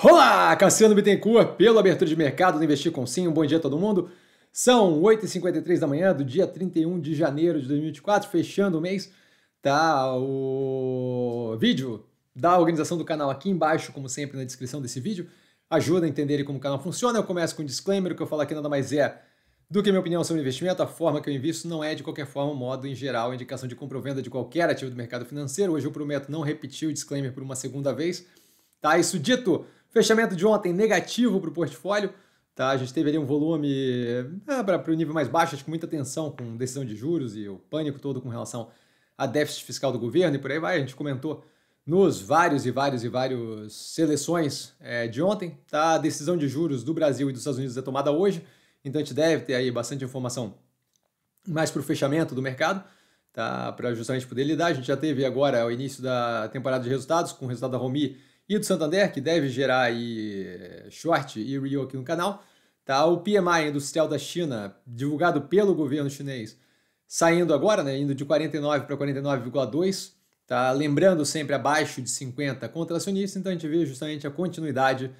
Olá, Cassiano Bittencourt, pela abertura de mercado do Investir com Sim. Um bom dia a todo mundo. São 8h53 da manhã do dia 31 de janeiro de 2024, fechando o mês. Tá o vídeo da organização do canal aqui embaixo, como sempre, na descrição desse vídeo. Ajuda a entender como o canal funciona. Eu começo com um disclaimer, o que eu falo aqui nada mais é do que minha opinião sobre investimento. A forma que eu invisto não é, de qualquer forma, modo em geral, indicação de compra ou venda de qualquer ativo do mercado financeiro. Hoje eu prometo não repetir o disclaimer por uma segunda vez. Tá, isso dito... Fechamento de ontem negativo para o portfólio. Tá, a gente teve ali um volume ah, é, para o nível mais baixo, acho que muita tensão com decisão de juros e o pânico todo com relação a déficit fiscal do governo e por aí vai. A gente comentou nos vários e vários e vários seleções é, de ontem. Tá? A decisão de juros do Brasil e dos Estados Unidos é tomada hoje, então a gente deve ter aí bastante informação mais para o fechamento do mercado, tá? para justamente poder lidar. A gente já teve agora o início da temporada de resultados, com o resultado da Romi e do Santander, que deve gerar aí eh, short e real aqui no canal. Tá? O PMI industrial da China, divulgado pelo governo chinês, saindo agora, né, indo de 49 para 49,2, tá? lembrando sempre abaixo de 50 contracionista, então a gente vê justamente a continuidade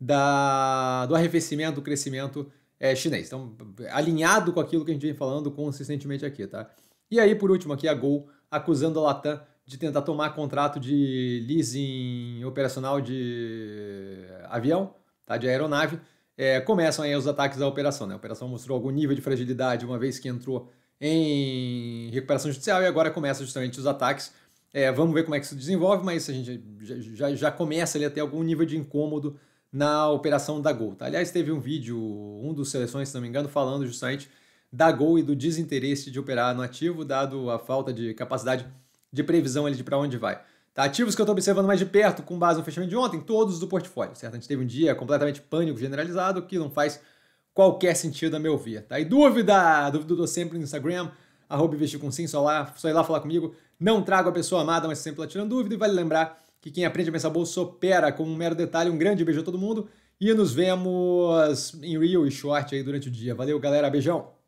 da, do arrefecimento, do crescimento é, chinês. Então, alinhado com aquilo que a gente vem falando consistentemente aqui, tá? E aí, por último, aqui a Gol acusando a Latam de tentar tomar contrato de leasing operacional de avião, tá? de aeronave, é, começam aí os ataques da operação. Né? A operação mostrou algum nível de fragilidade uma vez que entrou em recuperação judicial e agora começa justamente os ataques. É, vamos ver como é que se desenvolve, mas a gente já, já começa ali até algum nível de incômodo na operação da Gol. Tá? Aliás, teve um vídeo, um dos seleções, se não me engano, falando justamente da Gol e do desinteresse de operar no ativo, dado a falta de capacidade de previsão ali de para onde vai. Tá, ativos que eu estou observando mais de perto, com base no fechamento de ontem, todos do portfólio, certo? A gente teve um dia completamente pânico generalizado, que não faz qualquer sentido a meu ver, tá? E dúvida, dúvida estou sempre no Instagram, arroba investir com sim, só, lá, só ir lá falar comigo. Não trago a pessoa amada, mas sempre lá tirando dúvida. E vale lembrar que quem aprende a pensar bolsa opera com um mero detalhe. Um grande beijo a todo mundo e nos vemos em real e short aí durante o dia. Valeu, galera. Beijão!